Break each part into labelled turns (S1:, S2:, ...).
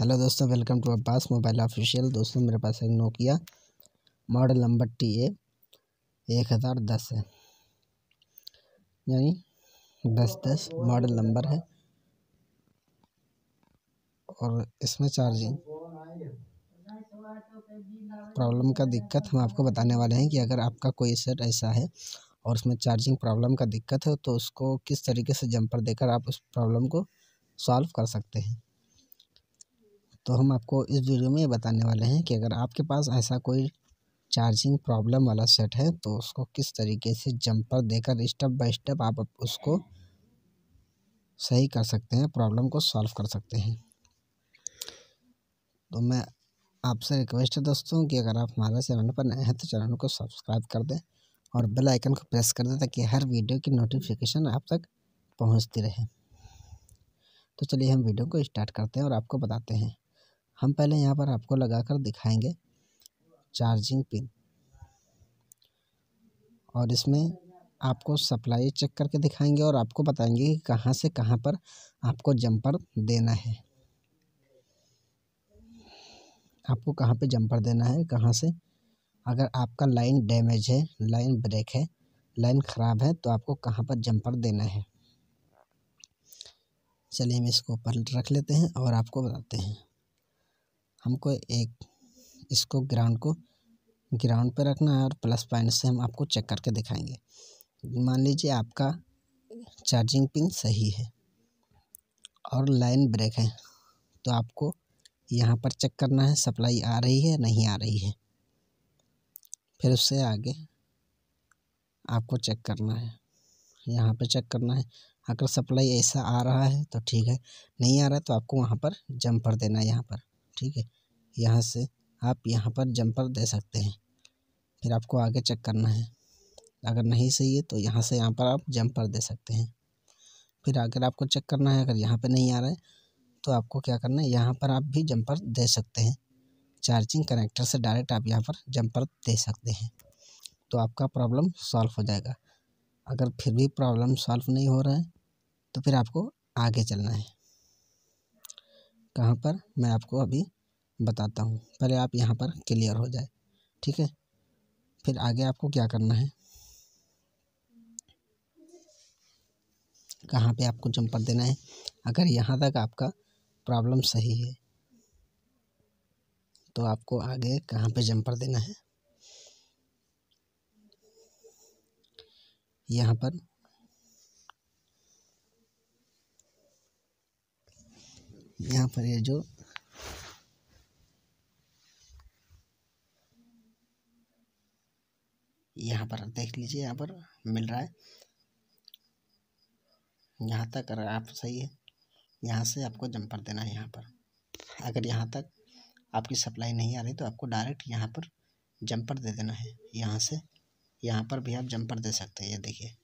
S1: hello दोस्तों welcome to Abbas mobile official दोस्तों मेरे पास एक Nokia model number T A एक हज़ार दस है यानी दस दस मॉडल नंबर है और इसमें चार्जिंग प्रॉब्लम का दिक्कत हम आपको बताने वाले हैं कि अगर आपका कोई सेट ऐसा है और उसमें चार्जिंग प्रॉब्लम का दिक्कत है तो उसको किस तरीके से जंपर देकर आप उस प्रॉब्लम को सॉल्व कर सकते हैं तो हम आपको इस वीडियो में ये बताने वाले हैं कि अगर आपके पास ऐसा कोई चार्जिंग प्रॉब्लम वाला सेट है तो उसको किस तरीके से जंपर देकर स्टेप बाय स्टेप आप उसको सही कर सकते हैं प्रॉब्लम को सॉल्व कर सकते हैं तो मैं आपसे रिक्वेस्ट है दोस्तों कि अगर आप हमारे चैनल पर नए हैं तो चैनल को सब्सक्राइब कर दें और बेल आइकन को प्रेस कर दें ताकि हर वीडियो की नोटिफिकेशन आप तक पहुंचती रहे तो चलिए हम वीडियो को स्टार्ट करते हैं और आपको बताते हैं हम पहले यहाँ पर आपको लगा कर दिखाएंगे चार्जिंग पिन और इसमें आपको सप्लाई चेक करके दिखाएंगे और आपको बताएंगे कि कहाँ से कहाँ पर आपको जंपर देना है आपको कहाँ पे जंपर देना है कहाँ से अगर आपका लाइन डैमेज है लाइन ब्रेक है लाइन ख़राब है तो आपको कहाँ पर जंपर देना है चलिए हम इसको ऊपर रख लेते हैं और आपको बताते हैं हमको एक इसको ग्राउंड को ग्राउंड पे रखना है और प्लस पॉइंट से हम आपको चेक करके दिखाएंगे मान लीजिए आपका चार्जिंग पिन सही है और लाइन ब्रेक है तो आपको यहाँ पर चेक करना है सप्लाई आ रही है नहीं आ रही है फिर उससे आगे आपको चेक करना है यहाँ पर चेक करना है अगर सप्लाई ऐसा आ रहा है तो ठीक है नहीं आ रहा है तो आपको वहाँ पर जंपर देना है यहाँ पर ठीक है यहाँ से आप यहाँ पर जंपर दे सकते हैं फिर आपको आगे चेक करना है अगर नहीं सही है तो यहाँ से यहाँ पर आप जंपर दे सकते हैं फिर अगर आपको चेक करना है अगर यहाँ पर नहीं आ रहा है तो आपको क्या करना है यहाँ पर आप भी जंपर दे सकते हैं चार्जिंग कनेक्टर से डायरेक्ट आप यहाँ पर जंपर दे सकते हैं तो आपका प्रॉब्लम सॉल्व हो जाएगा अगर फिर भी प्रॉब्लम सॉल्व नहीं हो रहा है तो फिर आपको आगे चलना है कहाँ पर मैं आपको अभी बताता हूँ पहले आप यहाँ पर क्लियर हो जाए ठीक है फिर आगे आपको क्या करना है कहाँ पे आपको जंपर देना है अगर यहाँ तक आपका प्रॉब्लम सही है तो आपको आगे कहाँ पे जंपर देना है यहाँ पर यहाँ पर ये जो यहाँ पर देख लीजिए यहाँ पर मिल रहा है यहाँ तक अगर आप सही है यहाँ से आपको जंपर देना है यहाँ पर अगर यहाँ तक आपकी सप्लाई नहीं आ रही तो आपको डायरेक्ट यहाँ पर जंपर दे देना है यहाँ से यहाँ पर भी आप जंपर दे सकते हैं ये देखिए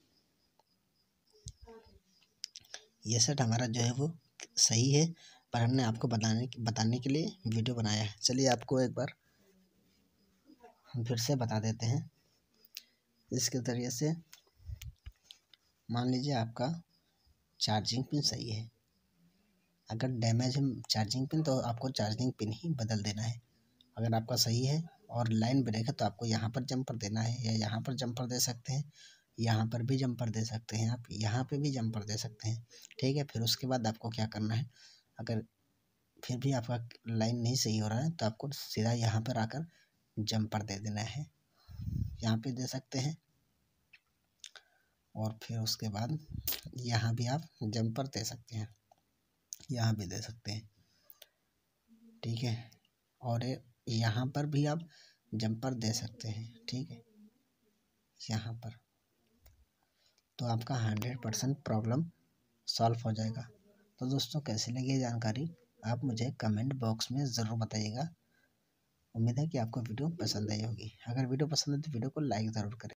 S1: ये सेट हमारा जो है वो सही है पर हमने आपको बताने बताने के लिए वीडियो बनाया है चलिए आपको एक बार हम फिर से बता देते हैं इसके ज़रिए से मान लीजिए आपका चार्जिंग पिन सही है अगर डैमेज है चार्जिंग पिन तो आपको चार्जिंग पिन ही बदल देना है अगर आपका सही है और लाइन ब्रेक है तो आपको यहाँ पर जंपर देना है या यहाँ पर जंपर दे सकते हैं यहाँ पर भी जंपर दे सकते हैं आप यहाँ पे भी जंपर दे सकते हैं ठीक है फिर उसके बाद आपको क्या करना है अगर फिर भी आपका लाइन नहीं सही हो रहा है तो आपको सीधा यहाँ पर आकर जंपर दे देना है यहाँ पे दे सकते हैं और फिर उसके बाद यहाँ भी आप जंपर दे सकते हैं यहाँ भी दे सकते हैं ठीक है और यहाँ पर भी आप जंपर दे सकते हैं ठीक है यहाँ पर तो आपका हंड्रेड परसेंट प्रॉब्लम सॉल्व हो जाएगा तो दोस्तों कैसी लगी ये जानकारी आप मुझे कमेंट बॉक्स में ज़रूर बताइएगा उम्मीद है कि आपको वीडियो पसंद आई होगी अगर वीडियो पसंद है तो वीडियो को लाइक ज़रूर करें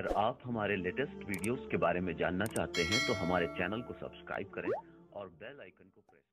S1: अगर आप हमारे लेटेस्ट वीडियोस के बारे में जानना चाहते हैं तो हमारे चैनल को सब्सक्राइब करें और बेल आइकन को प्रेस